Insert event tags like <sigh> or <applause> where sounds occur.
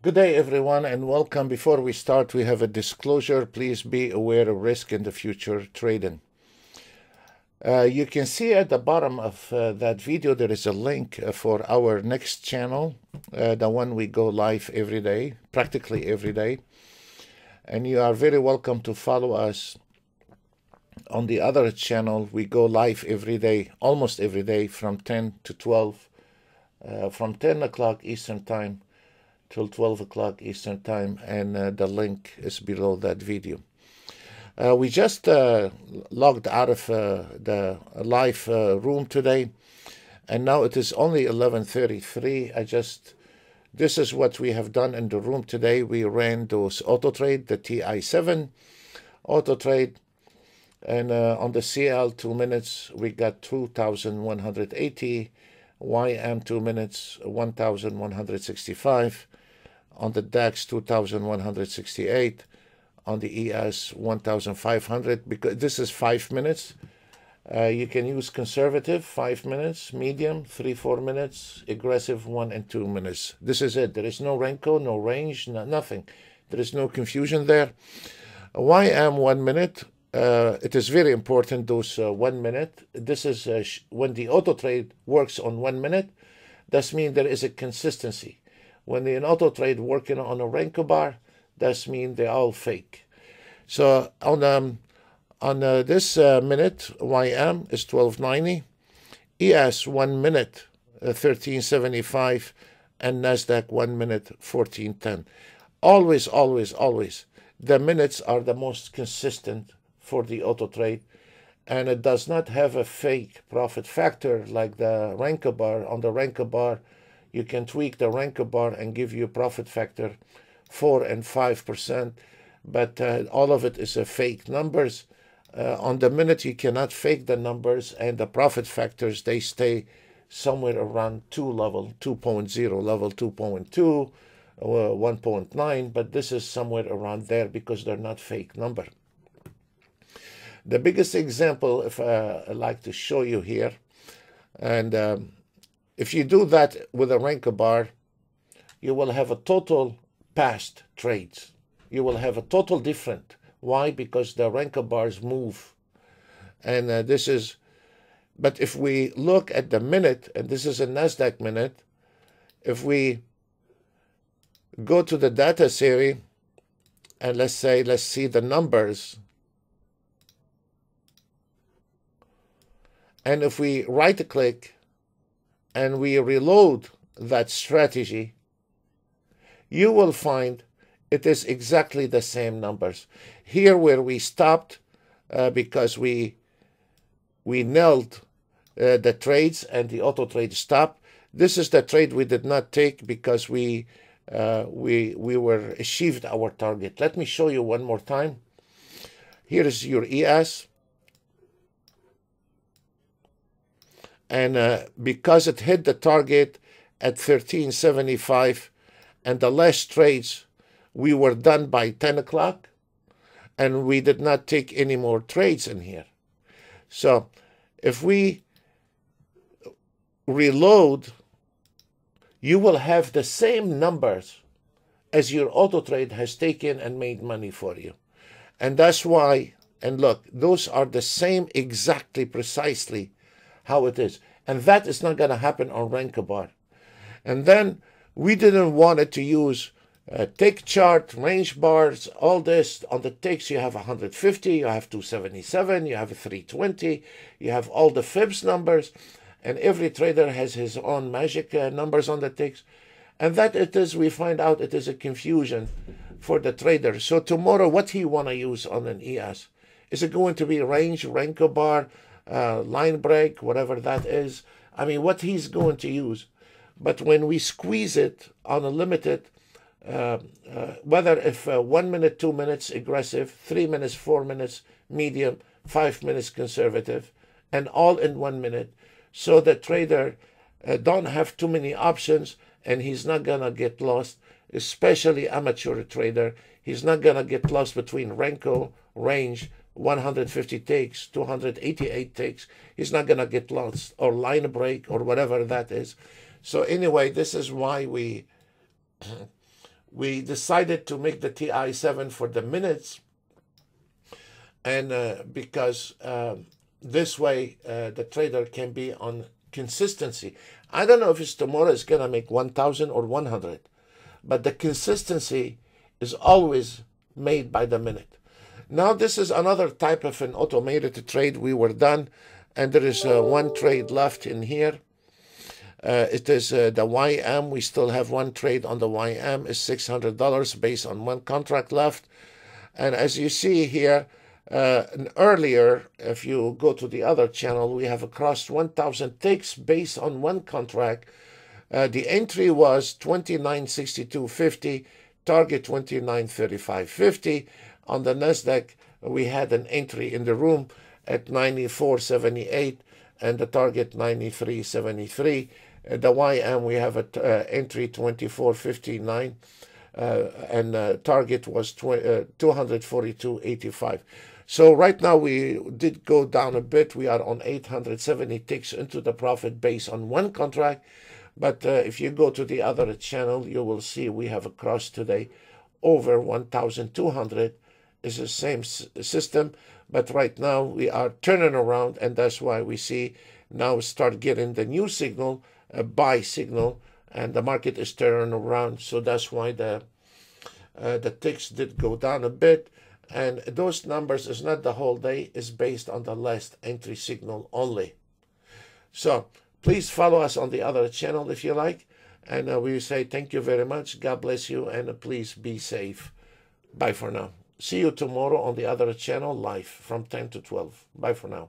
Good day, everyone, and welcome. Before we start, we have a disclosure. Please be aware of risk in the future trading. Uh, you can see at the bottom of uh, that video there is a link uh, for our next channel, uh, the one we go live every day, practically every day. And you are very welcome to follow us on the other channel. We go live every day, almost every day, from 10 to 12, uh, from 10 o'clock Eastern Time till 12 o'clock Eastern Time, and uh, the link is below that video. Uh, we just uh, logged out of uh, the live uh, room today, and now it is only 11.33. I just, this is what we have done in the room today. We ran those auto trade, the TI7 auto trade, and uh, on the CL two minutes, we got 2,180, YM two minutes, 1,165, on the DAX 2168, on the ES 1500, because this is five minutes. Uh, you can use conservative, five minutes, medium, three, four minutes, aggressive, one and two minutes. This is it. There is no Renko, no range, no, nothing. There is no confusion there. YM one minute. Uh, it is very important, those uh, one minute. This is uh, when the auto trade works on one minute, That means there is a consistency when they in auto trade working on a Renko bar, does mean they're all fake. So on um, on uh, this uh, minute, YM is 1290, ES one minute uh, 1375, and NASDAQ one minute 1410. Always, always, always, the minutes are the most consistent for the auto trade, and it does not have a fake profit factor like the Renko bar. On the Renko bar, you can tweak the Renko bar and give you profit factor 4 and 5%, but uh, all of it is a fake numbers. Uh, on the minute, you cannot fake the numbers and the profit factors, they stay somewhere around 2 level, 2.0, level 2.2, uh, 1.9, but this is somewhere around there because they're not fake number. The biggest example, if uh, I like to show you here, and um, if you do that with a ranker bar, you will have a total past trades. You will have a total different. Why? Because the ranker bars move. And uh, this is, but if we look at the minute, and this is a NASDAQ minute, if we go to the data series and let's say, let's see the numbers. And if we right click and we reload that strategy, you will find it is exactly the same numbers. Here where we stopped uh, because we we nailed uh, the trades and the auto trade stop. This is the trade we did not take because we uh, we we were achieved our target. Let me show you one more time. Here is your ES. and uh, because it hit the target at 1375 and the last trades we were done by 10 o'clock and we did not take any more trades in here so if we reload you will have the same numbers as your auto trade has taken and made money for you and that's why and look those are the same exactly precisely how it is. And that is not going to happen on Rankabar. And then we didn't want it to use uh, chart, range bars, all this. On the ticks, you have 150, you have 277, you have 320, you have all the fibs numbers, and every trader has his own magic uh, numbers on the ticks. And that it is, we find out it is a confusion for the trader. So tomorrow, what he want to use on an ES? Is it going to be range, Renko bar, uh, line break, whatever that is. I mean, what he's going to use. But when we squeeze it on a limited, uh, uh, whether if uh, one minute, two minutes aggressive, three minutes, four minutes medium, five minutes conservative, and all in one minute, so the trader uh, don't have too many options and he's not gonna get lost. Especially amateur trader, he's not gonna get lost between Renko range 150 takes, 288 takes. He's not going to get lost or line break or whatever that is. So anyway, this is why we <clears throat> we decided to make the TI7 for the minutes, and uh, because um, this way uh, the trader can be on consistency. I don't know if it's tomorrow is going to make 1,000 or 100, but the consistency is always made by the minute. Now this is another type of an automated trade. We were done and there is uh, one trade left in here. Uh, it is uh, the YM. We still have one trade on the YM is $600 based on one contract left. And as you see here, uh, earlier, if you go to the other channel, we have crossed 1,000 ticks based on one contract. Uh, the entry was 2962.50, target 2935.50. On the Nasdaq, we had an entry in the room at 94.78 and the target 93.73. Uh, the YM, we have an uh, entry 24.59 uh, and uh, target was 242.85. So right now we did go down a bit. We are on 870 ticks into the profit base on one contract. But uh, if you go to the other channel, you will see we have a cross today over 1,200 is the same system, but right now we are turning around, and that's why we see now start getting the new signal, a buy signal, and the market is turning around. So that's why the uh, the ticks did go down a bit, and those numbers is not the whole day; is based on the last entry signal only. So please follow us on the other channel if you like, and uh, we say thank you very much. God bless you, and uh, please be safe. Bye for now. See you tomorrow on the other channel live from 10 to 12. Bye for now.